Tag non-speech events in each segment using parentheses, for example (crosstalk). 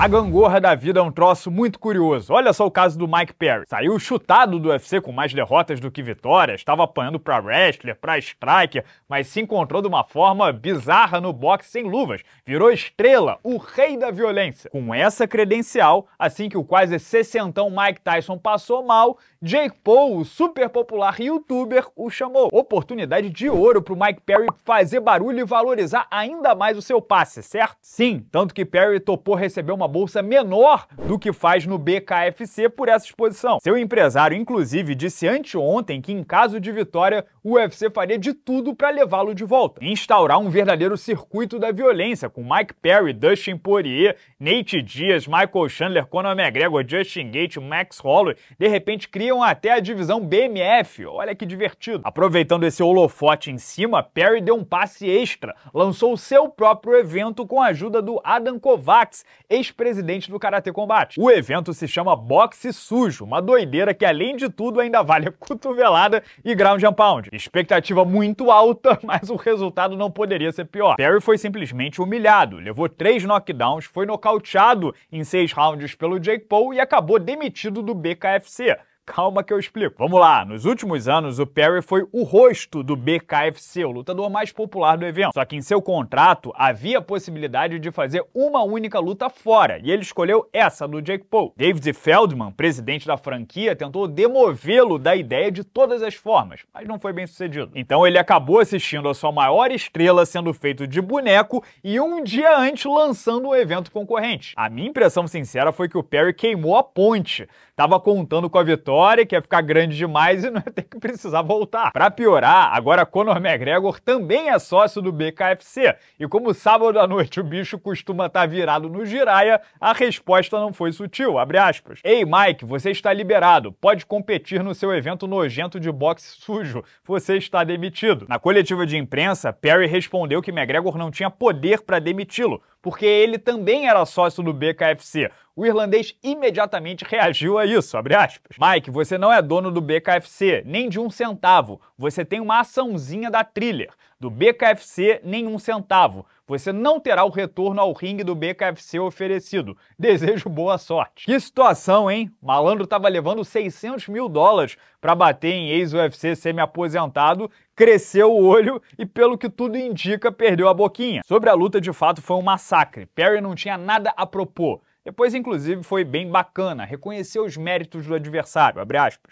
A gangorra da vida é um troço muito curioso. Olha só o caso do Mike Perry. Saiu chutado do UFC com mais derrotas do que vitórias, estava apanhando pra wrestler, pra striker, mas se encontrou de uma forma bizarra no boxe sem luvas. Virou estrela, o rei da violência. Com essa credencial, assim que o quase sessentão Mike Tyson passou mal, Jake Paul, o super popular youtuber, o chamou. Oportunidade de ouro pro Mike Perry fazer barulho e valorizar ainda mais o seu passe, certo? Sim, tanto que Perry topou receber uma bolsa menor do que faz no BKFC por essa exposição. Seu empresário, inclusive, disse anteontem que, em caso de vitória, o UFC faria de tudo para levá-lo de volta. Instaurar um verdadeiro circuito da violência, com Mike Perry, Dustin Poirier, Nate Diaz, Michael Chandler, Conor McGregor, Justin Gate, Max Holloway, de repente criam até a divisão BMF. Olha que divertido. Aproveitando esse holofote em cima, Perry deu um passe extra, lançou seu próprio evento com a ajuda do Adam Kovacs, ex-presidente do Karate Combate. O evento se chama Boxe Sujo, uma doideira que além de tudo ainda vale cotovelada e ground and pound. Expectativa muito alta, (laughs) mas o resultado não poderia ser pior. Perry foi simplesmente humilhado, levou três knockdowns, foi nocauteado em seis rounds pelo Jake Paul e acabou demitido do BKFC. Calma que eu explico. Vamos lá. Nos últimos anos, o Perry foi o rosto do BKFC, o lutador mais popular do evento. Só que em seu contrato havia a possibilidade de fazer uma única luta fora, e ele escolheu essa do Jake Paul. David Feldman, presidente da franquia, tentou demovê-lo da ideia de todas as formas, mas não foi bem sucedido. Então ele acabou assistindo a sua maior estrela sendo feito de boneco e um dia antes lançando um evento concorrente. A minha impressão sincera foi que o Perry queimou a ponte, tava contando com a vitória menor e quer ficar grande demais e não ia (laughs) ter que precisar voltar. Para piorar, agora Conor McGregor também é sócio do BKFC e como sábado à noite o bicho costuma estar tá virado no giraia, a resposta não foi sutil, abre aspas. Ei Mike, você está liberado, pode competir no seu evento nojento de boxe sujo, você está demitido. Na coletiva de imprensa, Perry respondeu que McGregor não tinha poder para demiti-lo, porque ele também era sócio do BKFC. O irlandês imediatamente reagiu a isso, Mike, você não é dono do BKFC, nem de um centavo você tem uma açãozinha da Thriller. Do BKFC, nenhum centavo. Você não terá o retorno ao ringue do BKFC oferecido. (laughs) Desejo boa sorte. Que situação, hein? malandro estava levando 600 mil dólares para bater em ex-UFC semi-aposentado, cresceu o olho e, pelo que tudo indica, perdeu a boquinha. Sobre a luta, de fato, foi um massacre. Perry não tinha nada a propor. Depois, inclusive, foi bem bacana, reconheceu os méritos do adversário,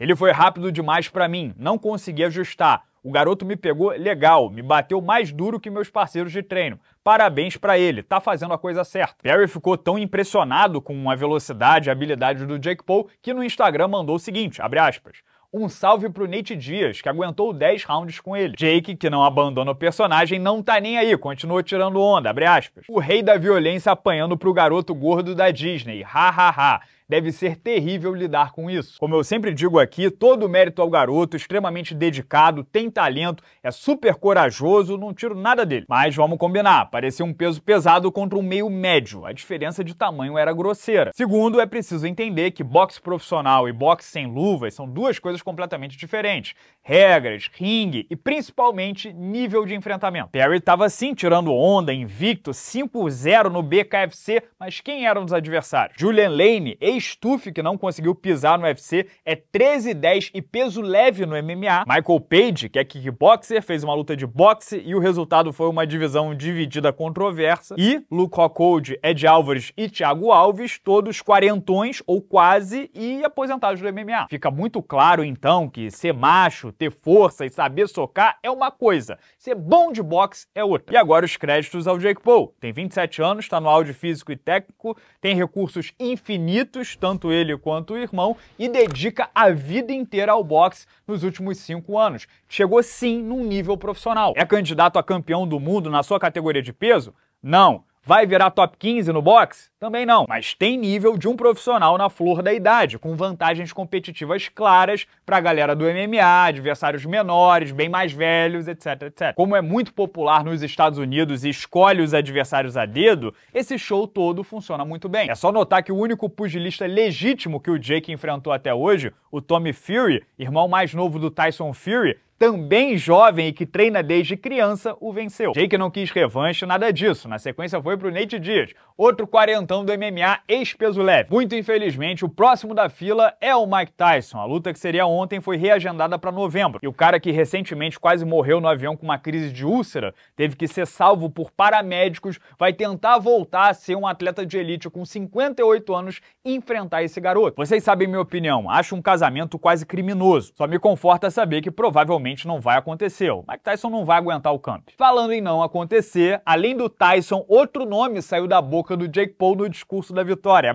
Ele foi rápido demais para mim, não consegui ajustar. O garoto me pegou legal, me bateu mais duro que meus parceiros de treino. Parabéns para ele, tá fazendo a coisa certa. Perry ficou tão impressionado com a velocidade e habilidade do Jake Paul que no Instagram mandou o seguinte, aspas, um salve pro Nate Dias, que aguentou 10 rounds com ele. Jake, que não abandona o personagem, não tá nem aí, continuou tirando onda, abre aspas. O rei da violência apanhando pro garoto gordo da Disney, ha ha ha. Deve ser terrível lidar com isso. Como eu sempre digo aqui, todo mérito ao garoto, extremamente dedicado, tem talento, é super corajoso, não tiro nada dele. Mas vamos combinar, parecia um peso pesado contra um meio médio. A diferença de tamanho era grosseira. Segundo, é preciso entender que boxe profissional e boxe sem luvas são duas coisas completamente diferentes. Regras, ringue e principalmente nível de enfrentamento. Perry estava sim tirando onda, invicto, 5-0 no BKFC, mas quem eram os adversários? Julian Lane, ex Stuff, que não conseguiu pisar no UFC, é 13-10 e peso leve no MMA. Michael Page, que é kickboxer, fez uma luta de boxe e o resultado foi uma divisão dividida controversa. E Luke Rockhold, é Ed Álvares e Thiago Alves, todos quarentões ou quase e aposentados do MMA. Fica muito claro, então, que ser macho, ter força e saber socar é uma coisa, ser bom de boxe é outra. E agora os créditos ao Jake Paul. Tem 27 anos, está no áudio físico e técnico, tem recursos infinitos anos, tanto ele quanto o irmão, e dedica a vida inteira ao boxe nos últimos cinco anos. Chegou sim num nível profissional. É candidato a campeão do mundo na sua categoria de peso? Não. Vai virar top 15 no boxe? Também não, mas tem nível de um profissional na flor da idade, com vantagens competitivas claras para a galera do MMA, adversários menores, bem mais velhos, etc, etc. Como é muito popular nos Estados Unidos e escolhe os adversários a dedo, esse show todo funciona muito bem. É só notar que o único pugilista legítimo que o Jake enfrentou até hoje, o Tommy Fury, irmão mais novo do Tyson Fury, também jovem e que treina desde criança, o venceu. Jake não quis revanche, nada disso. Na sequência foi pro Nate Dias, outro quarentão do MMA ex-peso leve. Muito infelizmente, o próximo da fila é o Mike Tyson. A luta que seria ontem foi reagendada para novembro. E o cara que recentemente quase morreu no avião com uma crise de úlcera, teve que ser salvo por paramédicos, vai tentar voltar a ser um atleta de elite com 58 anos e enfrentar esse garoto. Vocês sabem minha opinião, acho um casamento quase criminoso. Só me conforta saber que provavelmente provavelmente não vai acontecer. O Mike Tyson não vai aguentar o camp. Falando em não acontecer, além do Tyson, outro nome saiu da boca do Jake Paul no discurso da vitória,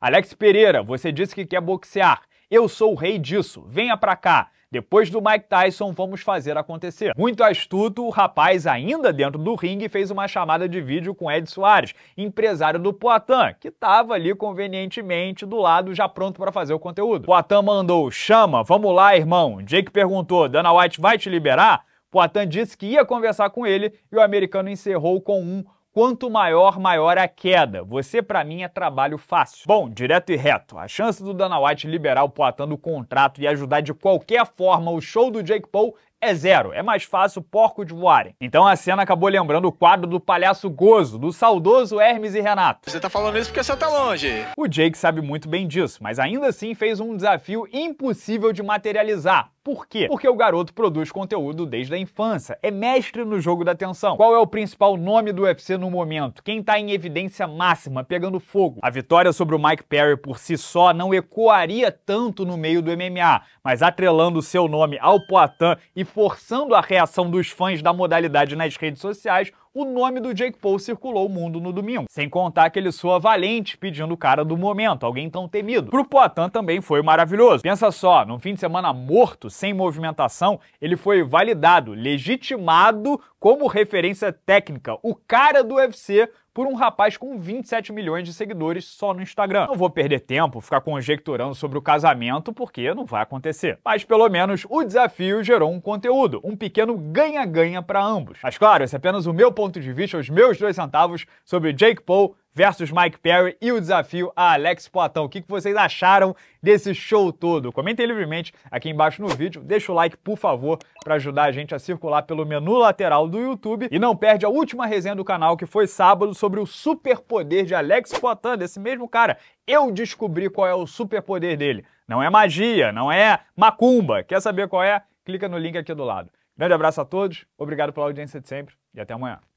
Alex Pereira, você disse que quer boxear. Eu sou o rei disso. Venha pra cá. Depois do Mike Tyson, vamos fazer acontecer. Muito astuto, o rapaz, ainda dentro do ringue, fez uma chamada de vídeo com Ed Soares, empresário do Poitin, que estava ali convenientemente do lado, já pronto para fazer o conteúdo. Poitin mandou: chama, vamos lá, irmão. Jake perguntou: Dana White vai te liberar? Poitin disse que ia conversar com ele e o americano encerrou com um Quanto maior, maior a queda. Você, para mim, é trabalho fácil. Bom, direto e reto. A chance do Dana White liberar o Poatan do contrato e ajudar de qualquer forma o show do Jake Paul é zero. É mais fácil porco de voarem. Então a cena acabou lembrando o quadro do palhaço Gozo, do saudoso Hermes e Renato. Você tá falando isso porque você tá longe. O Jake sabe muito bem disso, mas ainda assim fez um desafio impossível de materializar. Por quê? Porque o garoto produz conteúdo desde a infância, é mestre no jogo da atenção. Qual é o principal nome do UFC no momento? Quem tá em evidência máxima, pegando fogo? A vitória sobre o Mike Perry por si só não ecoaria tanto no meio do MMA, mas atrelando seu nome ao Poitin e forçando a reação dos fãs da modalidade nas redes sociais, o nome do Jake Paul circulou o mundo no domingo. Sem contar que ele soa valente pedindo o cara do momento, alguém tão temido. Pro Poitin também foi maravilhoso. Pensa só, num fim de semana morto, sem movimentação, ele foi validado, legitimado como referência técnica, o cara do UFC por um rapaz com 27 milhões de seguidores só no Instagram. Não vou perder tempo ficar conjecturando sobre o casamento, porque não vai acontecer. Mas pelo menos o desafio gerou um conteúdo, um pequeno ganha-ganha para ambos. Mas claro, esse é apenas o meu ponto ponto de vista, os meus dois centavos, sobre Jake Paul versus Mike Perry e o desafio a Alex Poitão. O que vocês acharam desse show todo? Comentem livremente aqui embaixo no vídeo, deixa o like, por favor, para ajudar a gente a circular pelo menu lateral do YouTube e não perde a última resenha do canal que foi sábado sobre o superpoder de Alex Poitão, desse mesmo cara. Eu descobri qual é o superpoder dele. Não é magia, não é macumba. Quer saber qual é? Clica no link aqui do lado. Grande abraço a todos, obrigado pela audiência de sempre e até amanhã.